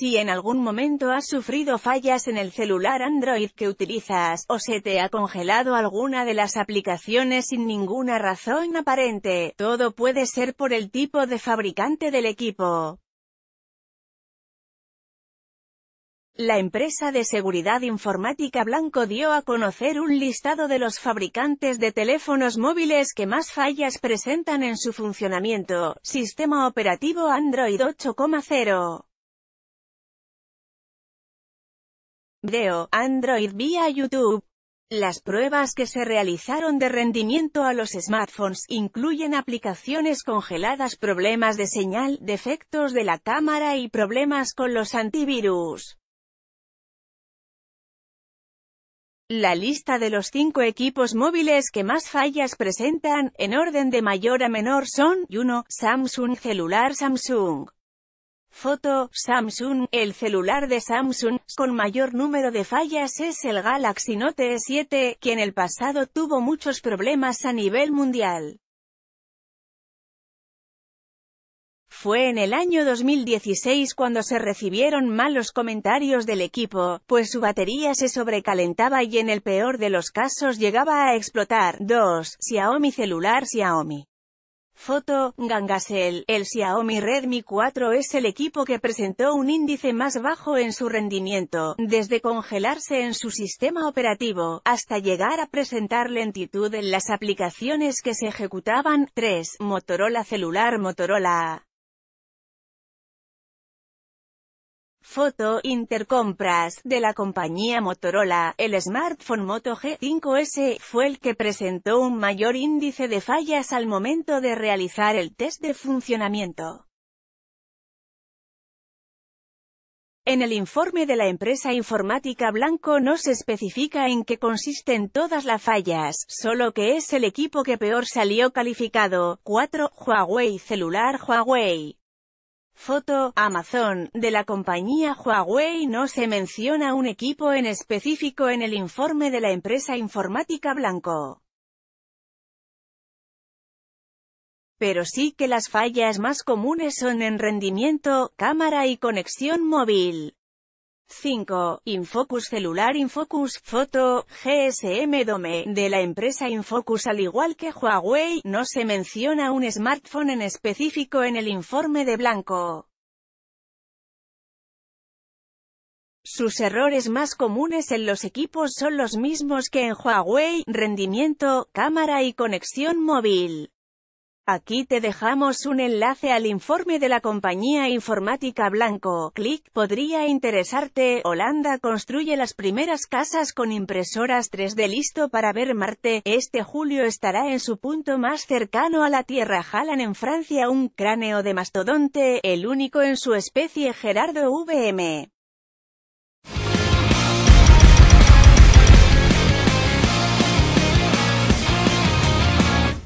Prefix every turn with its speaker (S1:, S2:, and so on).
S1: Si en algún momento has sufrido fallas en el celular Android que utilizas, o se te ha congelado alguna de las aplicaciones sin ninguna razón aparente, todo puede ser por el tipo de fabricante del equipo. La empresa de seguridad informática Blanco dio a conocer un listado de los fabricantes de teléfonos móviles que más fallas presentan en su funcionamiento, sistema operativo Android 8.0. Video Android vía YouTube. Las pruebas que se realizaron de rendimiento a los smartphones incluyen aplicaciones congeladas, problemas de señal, defectos de la cámara y problemas con los antivirus. La lista de los cinco equipos móviles que más fallas presentan, en orden de mayor a menor son, 1. Samsung celular Samsung. Foto, Samsung, el celular de Samsung, con mayor número de fallas es el Galaxy Note 7, que en el pasado tuvo muchos problemas a nivel mundial. Fue en el año 2016 cuando se recibieron malos comentarios del equipo, pues su batería se sobrecalentaba y en el peor de los casos llegaba a explotar. 2. Xiaomi celular Xiaomi Foto, Gangasel, el Xiaomi Redmi 4 es el equipo que presentó un índice más bajo en su rendimiento, desde congelarse en su sistema operativo, hasta llegar a presentar lentitud en las aplicaciones que se ejecutaban. 3. Motorola celular Motorola Foto Intercompras, de la compañía Motorola, el smartphone Moto G5S, fue el que presentó un mayor índice de fallas al momento de realizar el test de funcionamiento. En el informe de la empresa informática Blanco no se especifica en qué consisten todas las fallas, solo que es el equipo que peor salió calificado. 4. Huawei Celular Huawei Foto, Amazon, de la compañía Huawei no se menciona un equipo en específico en el informe de la empresa informática Blanco. Pero sí que las fallas más comunes son en rendimiento, cámara y conexión móvil. 5. Infocus celular Infocus, foto, GSM Dome, de la empresa Infocus al igual que Huawei, no se menciona un smartphone en específico en el informe de Blanco. Sus errores más comunes en los equipos son los mismos que en Huawei, rendimiento, cámara y conexión móvil. Aquí te dejamos un enlace al informe de la compañía informática Blanco. Clic, podría interesarte. Holanda construye las primeras casas con impresoras 3D listo para ver Marte. Este julio estará en su punto más cercano a la Tierra. Jalan en Francia un cráneo de mastodonte, el único en su especie Gerardo VM.